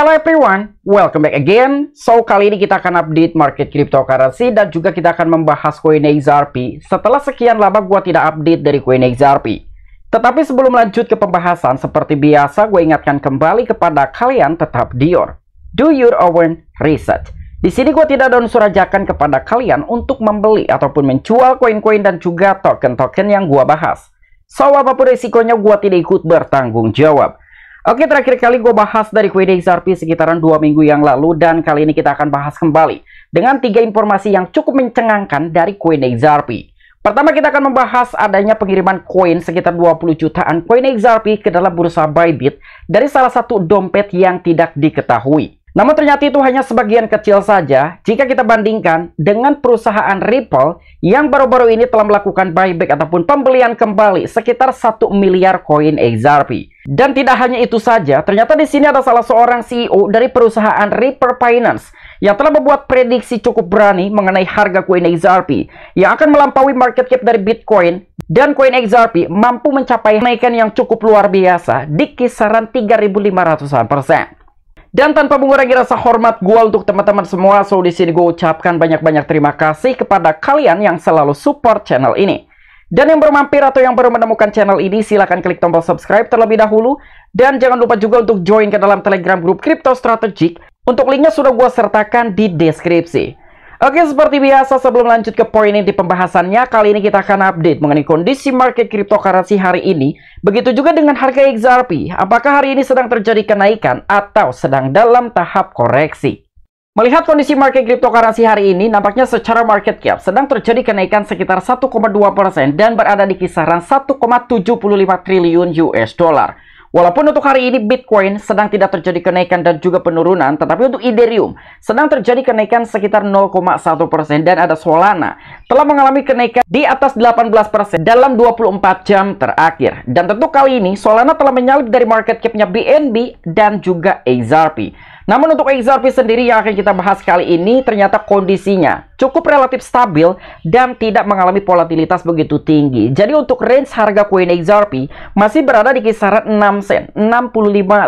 Hello everyone, welcome back again. So, kali ini kita akan update market cryptocurrency dan juga kita akan membahas koin XRP. Setelah sekian lama gue tidak update dari koin XRP. Tetapi sebelum lanjut ke pembahasan, seperti biasa gue ingatkan kembali kepada kalian tetap dior. Do your own research. Di sini gue tidak dan surajakan kepada kalian untuk membeli ataupun menjual koin-koin dan juga token-token yang gue bahas. So, apapun resikonya gue tidak ikut bertanggung jawab. Oke, terakhir kali gue bahas dari koin XRP sekitaran 2 minggu yang lalu dan kali ini kita akan bahas kembali dengan tiga informasi yang cukup mencengangkan dari koin XRP. Pertama kita akan membahas adanya pengiriman koin sekitar 20 jutaan koin XRP ke dalam bursa Bybit dari salah satu dompet yang tidak diketahui. Namun ternyata itu hanya sebagian kecil saja jika kita bandingkan dengan perusahaan Ripple yang baru-baru ini telah melakukan buyback ataupun pembelian kembali sekitar 1 miliar koin XRP. Dan tidak hanya itu saja, ternyata di sini ada salah seorang CEO dari perusahaan Reaper Finance yang telah membuat prediksi cukup berani mengenai harga koin XRP yang akan melampaui market cap dari Bitcoin dan koin XRP mampu mencapai kenaikan yang cukup luar biasa di kisaran 3.500-an persen. Dan tanpa mengurangi rasa hormat gue untuk teman-teman semua, so di sini gue ucapkan banyak-banyak terima kasih kepada kalian yang selalu support channel ini. Dan yang baru mampir atau yang baru menemukan channel ini, silahkan klik tombol subscribe terlebih dahulu. Dan jangan lupa juga untuk join ke dalam telegram grup Crypto Strategic. Untuk linknya sudah gue sertakan di deskripsi. Oke, seperti biasa sebelum lanjut ke poin inti pembahasannya, kali ini kita akan update mengenai kondisi market cryptocurrency hari ini. Begitu juga dengan harga XRP, apakah hari ini sedang terjadi kenaikan atau sedang dalam tahap koreksi? Melihat kondisi market cryptocurrency hari ini, nampaknya secara market cap sedang terjadi kenaikan sekitar 1,2% dan berada di kisaran 1,75 triliun US dollar. Walaupun untuk hari ini Bitcoin sedang tidak terjadi kenaikan dan juga penurunan, tetapi untuk Ethereum sedang terjadi kenaikan sekitar 0,1% dan ada Solana telah mengalami kenaikan di atas 18% dalam 24 jam terakhir. Dan tentu kali ini Solana telah menyalip dari market capnya BNB dan juga XRP. Namun untuk XRP sendiri yang akan kita bahas kali ini ternyata kondisinya cukup relatif stabil dan tidak mengalami volatilitas begitu tinggi. Jadi untuk range harga koin XRP masih berada di kisaran 6 sen, 65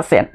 sen, 62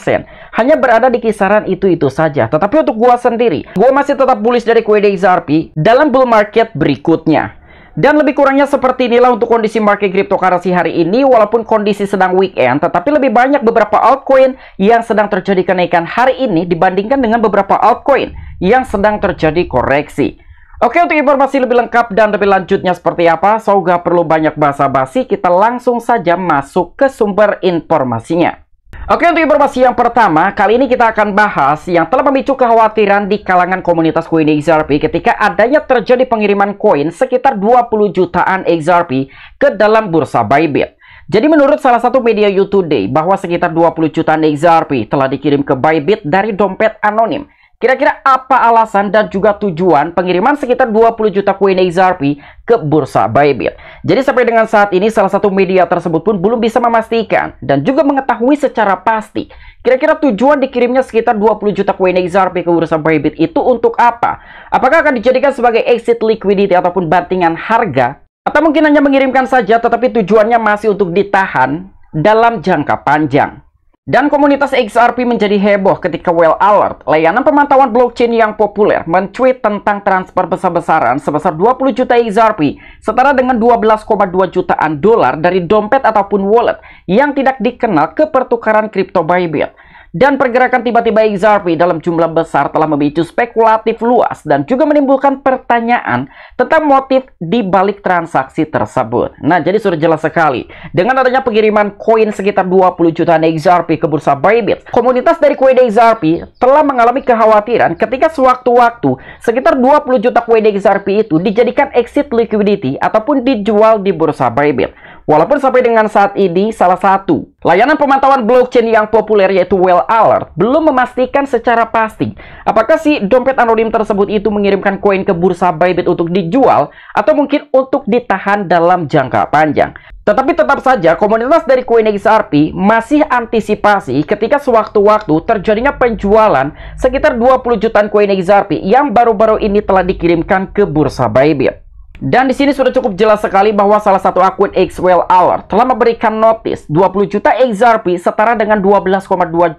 sen. Hanya berada di kisaran itu-itu saja. Tetapi untuk gua sendiri, gua masih tetap bullish dari koin XRP dalam bull market berikutnya. Dan lebih kurangnya seperti inilah untuk kondisi market cryptocurrency hari ini walaupun kondisi sedang weekend tetapi lebih banyak beberapa altcoin yang sedang terjadi kenaikan hari ini dibandingkan dengan beberapa altcoin yang sedang terjadi koreksi. Oke untuk informasi lebih lengkap dan lebih lanjutnya seperti apa, so gak perlu banyak basa-basi, kita langsung saja masuk ke sumber informasinya. Oke untuk informasi yang pertama, kali ini kita akan bahas yang telah memicu kekhawatiran di kalangan komunitas koin XRP ketika adanya terjadi pengiriman koin sekitar 20 jutaan XRP ke dalam bursa Bybit. Jadi menurut salah satu media YouTube Day bahwa sekitar 20 jutaan XRP telah dikirim ke Bybit dari dompet anonim Kira-kira apa alasan dan juga tujuan pengiriman sekitar 20 juta koin XRP ke bursa Bybit? Jadi sampai dengan saat ini salah satu media tersebut pun belum bisa memastikan dan juga mengetahui secara pasti kira-kira tujuan dikirimnya sekitar 20 juta koin XRP ke bursa Bybit itu untuk apa? Apakah akan dijadikan sebagai exit liquidity ataupun bantingan harga? Atau mungkin hanya mengirimkan saja tetapi tujuannya masih untuk ditahan dalam jangka panjang? Dan komunitas XRP menjadi heboh ketika Well Alert, layanan pemantauan blockchain yang populer, mencuit tentang transfer besar-besaran sebesar 20 juta XRP, setara dengan 12,2 jutaan dolar dari dompet ataupun wallet yang tidak dikenal ke pertukaran kripto Bybit dan pergerakan tiba-tiba XRP dalam jumlah besar telah memicu spekulatif luas dan juga menimbulkan pertanyaan tentang motif di balik transaksi tersebut. Nah, jadi sudah jelas sekali. Dengan adanya pengiriman koin sekitar 20 jutaan XRP ke bursa Bybit, komunitas dari koin XRP telah mengalami kekhawatiran ketika sewaktu-waktu sekitar 20 juta koin XRP itu dijadikan exit liquidity ataupun dijual di bursa Bybit. Walaupun sampai dengan saat ini salah satu layanan pemantauan blockchain yang populer yaitu Well Alert belum memastikan secara pasti apakah si dompet anonim tersebut itu mengirimkan koin ke bursa Bybit untuk dijual atau mungkin untuk ditahan dalam jangka panjang. Tetapi tetap saja komunitas dari koin XRP masih antisipasi ketika sewaktu-waktu terjadinya penjualan sekitar 20 jutaan koin XRP yang baru-baru ini telah dikirimkan ke bursa Bybit. Dan di sini sudah cukup jelas sekali bahwa salah satu akun Xwell Hour telah memberikan notis 20 juta XRP setara dengan 12,2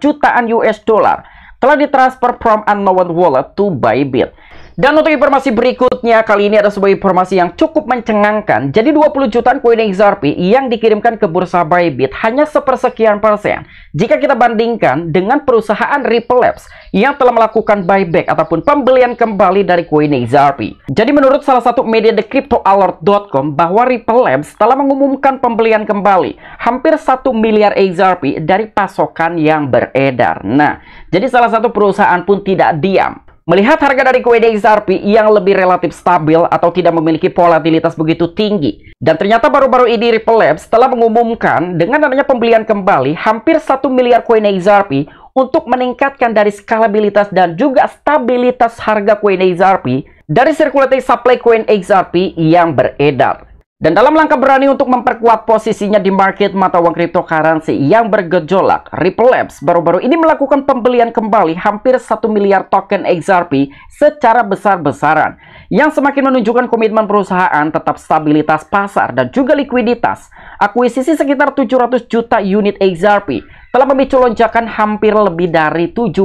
jutaan US dollar telah ditransfer from unknown wallet to Bybit. Dan untuk informasi berikutnya, kali ini ada sebuah informasi yang cukup mencengangkan. Jadi 20 jutaan koin XRP yang dikirimkan ke bursa Bybit hanya sepersekian persen. Jika kita bandingkan dengan perusahaan Ripple Labs yang telah melakukan buyback ataupun pembelian kembali dari koin XRP. Jadi menurut salah satu media thecryptoalert.com bahwa Ripple Labs telah mengumumkan pembelian kembali hampir 1 miliar XRP dari pasokan yang beredar. Nah, jadi salah satu perusahaan pun tidak diam Melihat harga dari kue XRP yang lebih relatif stabil atau tidak memiliki volatilitas begitu tinggi. Dan ternyata baru-baru ini Ripple Labs telah mengumumkan dengan adanya pembelian kembali hampir 1 miliar koin XRP untuk meningkatkan dari skalabilitas dan juga stabilitas harga koin XRP dari circulating supply koin XRP yang beredar. Dan dalam langkah berani untuk memperkuat posisinya di market mata uang cryptocurrency yang bergejolak, Ripple Labs baru-baru ini melakukan pembelian kembali hampir 1 miliar token XRP secara besar-besaran, yang semakin menunjukkan komitmen perusahaan tetap stabilitas pasar dan juga likuiditas. Akuisisi sekitar 700 juta unit XRP telah memicu lonjakan hampir lebih dari 7%.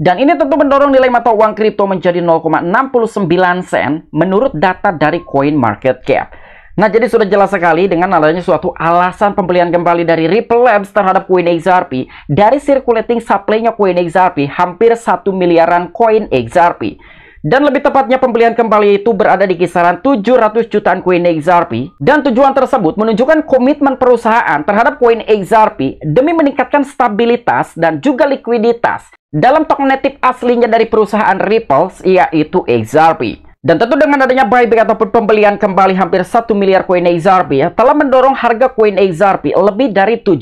Dan ini tentu mendorong nilai mata uang kripto menjadi 0,69 sen menurut data dari CoinMarketCap. Nah, jadi sudah jelas sekali dengan adanya suatu alasan pembelian kembali dari Ripple Labs terhadap koin XRP dari circulating supply-nya koin XRP hampir 1 miliaran koin XRP. Dan lebih tepatnya pembelian kembali itu berada di kisaran 700 jutaan koin XRP. Dan tujuan tersebut menunjukkan komitmen perusahaan terhadap koin XRP demi meningkatkan stabilitas dan juga likuiditas dalam tokenetik aslinya dari perusahaan Ripple yaitu XRP. Dan tentu dengan adanya buyback ataupun pembelian kembali hampir 1 miliar koin XRP ya, telah mendorong harga koin XRP lebih dari 7%.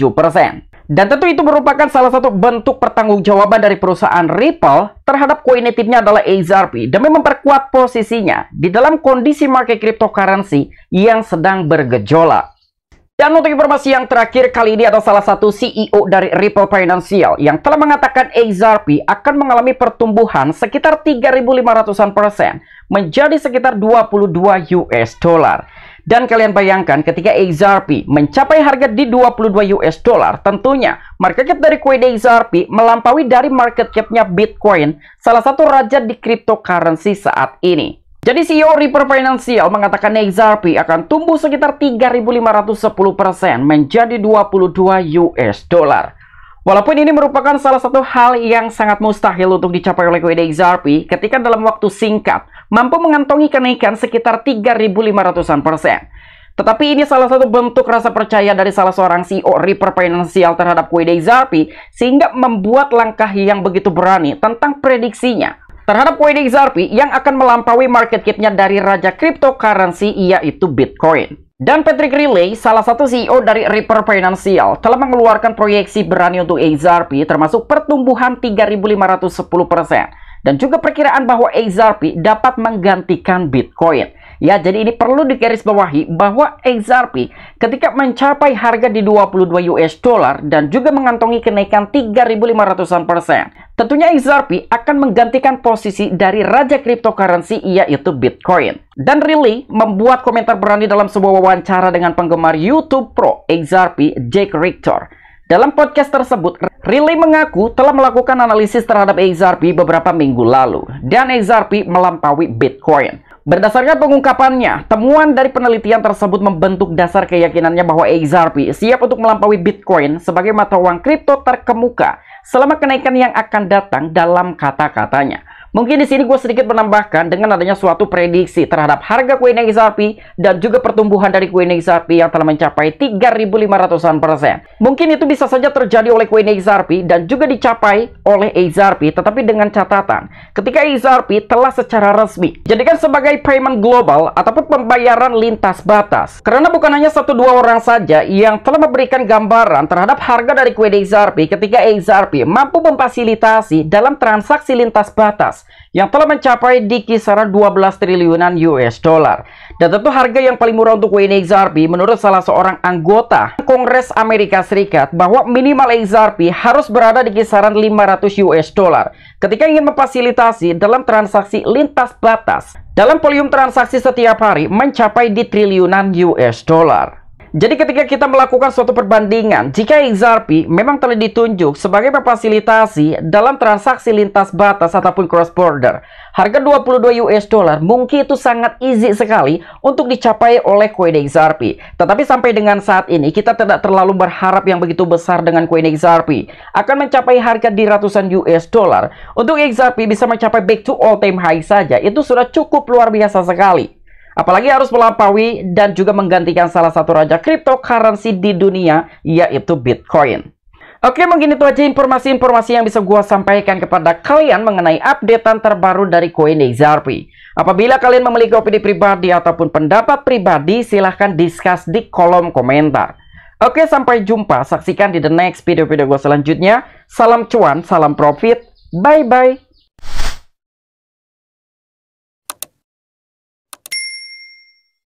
Dan tentu itu merupakan salah satu bentuk pertanggungjawaban dari perusahaan Ripple terhadap koin native-nya adalah XRP demi memperkuat posisinya di dalam kondisi market cryptocurrency yang sedang bergejolak. Dan untuk informasi yang terakhir kali ini ada salah satu CEO dari Ripple Financial yang telah mengatakan XRP akan mengalami pertumbuhan sekitar 3.500-an persen menjadi sekitar 22 US dollar. Dan kalian bayangkan ketika XRP mencapai harga di 22 US dollar, tentunya market cap dari koin XRP melampaui dari market capnya Bitcoin, salah satu raja di cryptocurrency saat ini. Jadi CEO Reaper Financial mengatakan XRP akan tumbuh sekitar 3.510% menjadi 22 US dollar. Walaupun ini merupakan salah satu hal yang sangat mustahil untuk dicapai oleh Koide XRP, ketika dalam waktu singkat mampu mengantongi kenaikan sekitar 3.500-an persen. Tetapi ini salah satu bentuk rasa percaya dari salah seorang CEO Reaper Financial terhadap Koide XRP, sehingga membuat langkah yang begitu berani tentang prediksinya terhadap Koide XRP yang akan melampaui market capnya dari raja cryptocurrency yaitu Bitcoin. Dan Patrick Riley, salah satu CEO dari Reaper Financial, telah mengeluarkan proyeksi berani untuk XRP termasuk pertumbuhan 3.510% dan juga perkiraan bahwa XRP dapat menggantikan Bitcoin. Ya, jadi ini perlu digarisbawahi bahwa XRP ketika mencapai harga di 22 US dollar dan juga mengantongi kenaikan 3.500-an persen, Tentunya XRP akan menggantikan posisi dari raja cryptocurrency yaitu Bitcoin. Dan Riley membuat komentar berani dalam sebuah wawancara dengan penggemar YouTube Pro XRP Jake Richter. Dalam podcast tersebut, Riley mengaku telah melakukan analisis terhadap XRP beberapa minggu lalu dan XRP melampaui Bitcoin. Berdasarkan pengungkapannya, temuan dari penelitian tersebut membentuk dasar keyakinannya bahwa XRP siap untuk melampaui Bitcoin sebagai mata uang kripto terkemuka selama kenaikan yang akan datang dalam kata-katanya. Mungkin di sini gue sedikit menambahkan dengan adanya suatu prediksi terhadap harga kue koin sapi dan juga pertumbuhan dari kue koin sapi yang telah mencapai 3.500-an persen. Mungkin itu bisa saja terjadi oleh kue koin sapi dan juga dicapai oleh XRP tetapi dengan catatan ketika XRP telah secara resmi jadikan sebagai payment global ataupun pembayaran lintas batas. Karena bukan hanya satu dua orang saja yang telah memberikan gambaran terhadap harga dari koin XRP ketika XRP mampu memfasilitasi dalam transaksi lintas batas yang telah mencapai di kisaran 12 triliunan US dollar. Dan tentu harga yang paling murah untuk Wayne XRP menurut salah seorang anggota Kongres Amerika Serikat bahwa minimal XRP harus berada di kisaran 500 US dollar ketika ingin memfasilitasi dalam transaksi lintas batas dalam volume transaksi setiap hari mencapai di triliunan US dollar. Jadi ketika kita melakukan suatu perbandingan, jika XRP memang telah ditunjuk sebagai memfasilitasi dalam transaksi lintas batas ataupun cross border, harga 22 US dollar mungkin itu sangat easy sekali untuk dicapai oleh koin XRP. Tetapi sampai dengan saat ini kita tidak terlalu berharap yang begitu besar dengan koin XRP akan mencapai harga di ratusan US dollar. Untuk XRP bisa mencapai back to all time high saja, itu sudah cukup luar biasa sekali. Apalagi harus melampaui dan juga menggantikan salah satu raja cryptocurrency di dunia, yaitu Bitcoin. Oke, mungkin itu aja informasi-informasi yang bisa gue sampaikan kepada kalian mengenai updatean terbaru dari koin XRP. Apabila kalian memiliki opini pribadi ataupun pendapat pribadi, silahkan discuss di kolom komentar. Oke, sampai jumpa. Saksikan di the next video-video gue selanjutnya. Salam cuan, salam profit. Bye-bye.